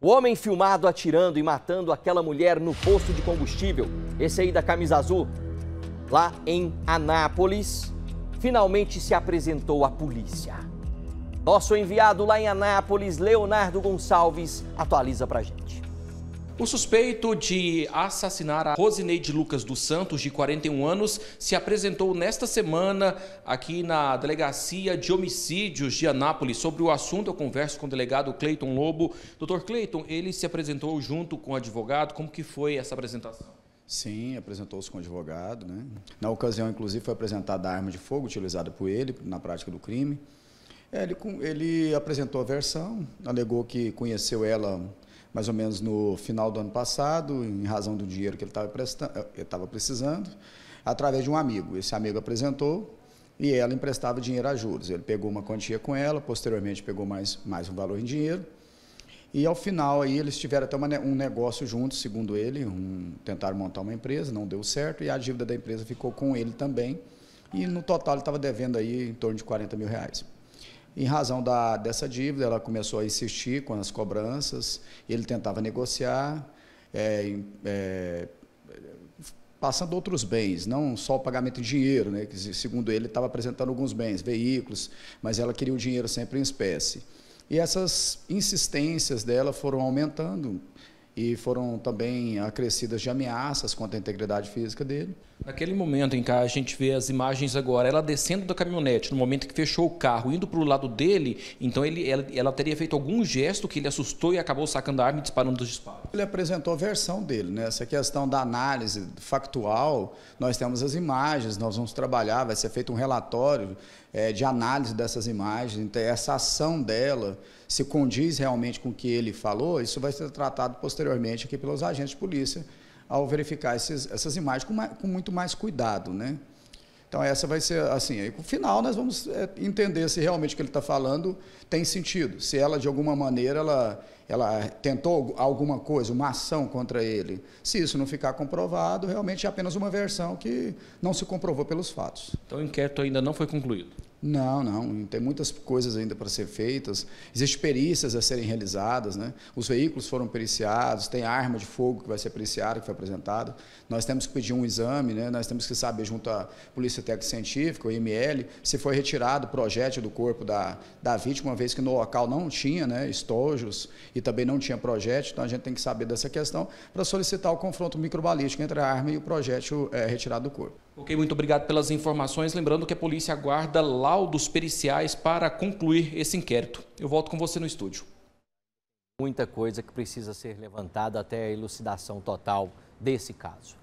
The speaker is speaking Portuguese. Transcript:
O homem filmado atirando e matando aquela mulher no posto de combustível, esse aí da camisa azul, lá em Anápolis, finalmente se apresentou à polícia. Nosso enviado lá em Anápolis, Leonardo Gonçalves, atualiza pra gente. O suspeito de assassinar a Rosineide Lucas dos Santos, de 41 anos, se apresentou nesta semana aqui na Delegacia de Homicídios de Anápolis. Sobre o assunto, eu converso com o delegado Cleiton Lobo. Doutor Cleiton, ele se apresentou junto com o advogado. Como que foi essa apresentação? Sim, apresentou-se com o advogado. Né? Na ocasião, inclusive, foi apresentada a arma de fogo utilizada por ele na prática do crime. É, ele, ele apresentou a versão, alegou que conheceu ela mais ou menos no final do ano passado, em razão do dinheiro que ele estava eh, precisando, através de um amigo. Esse amigo apresentou e ela emprestava dinheiro a juros. Ele pegou uma quantia com ela, posteriormente pegou mais, mais um valor em dinheiro. E ao final aí eles tiveram até uma, um negócio juntos, segundo ele, um, tentaram montar uma empresa, não deu certo, e a dívida da empresa ficou com ele também. E no total ele estava devendo aí em torno de 40 mil reais. Em razão da, dessa dívida, ela começou a insistir com as cobranças, ele tentava negociar, é, é, passando outros bens, não só o pagamento em dinheiro, né, que segundo ele estava apresentando alguns bens, veículos, mas ela queria o dinheiro sempre em espécie. E essas insistências dela foram aumentando e foram também acrescidas de ameaças contra a integridade física dele. Naquele momento em que a gente vê as imagens agora, ela descendo da caminhonete, no momento que fechou o carro, indo para o lado dele, então ele, ela, ela, teria feito algum gesto que ele assustou e acabou sacando a arma e disparando dos disparos. Ele apresentou a versão dele, né? essa questão da análise factual, nós temos as imagens, nós vamos trabalhar, vai ser feito um relatório é, de análise dessas imagens, então essa ação dela se condiz realmente com o que ele falou, isso vai ser tratado posteriormente aqui pelos agentes de polícia ao verificar esses, essas imagens com, mais, com muito mais cuidado, né? Então essa vai ser assim. Aí, no final nós vamos é, entender se realmente o que ele está falando tem sentido. Se ela de alguma maneira ela, ela tentou alguma coisa, uma ação contra ele. Se isso não ficar comprovado, realmente é apenas uma versão que não se comprovou pelos fatos. Então o inquérito ainda não foi concluído. Não, não. Tem muitas coisas ainda para ser feitas. Existem perícias a serem realizadas, né? Os veículos foram periciados, tem arma de fogo que vai ser periciada, que foi apresentada. Nós temos que pedir um exame, né? Nós temos que saber junto à Polícia Técnica Científica, o IML, se foi retirado o projétil do corpo da, da vítima, uma vez que no local não tinha, né, estojos e também não tinha projétil. Então a gente tem que saber dessa questão para solicitar o confronto microbalístico entre a arma e o projétil é, retirado do corpo. Ok, muito obrigado pelas informações. Lembrando que a polícia aguarda lá laudos periciais para concluir esse inquérito. Eu volto com você no estúdio. Muita coisa que precisa ser levantada até a elucidação total desse caso.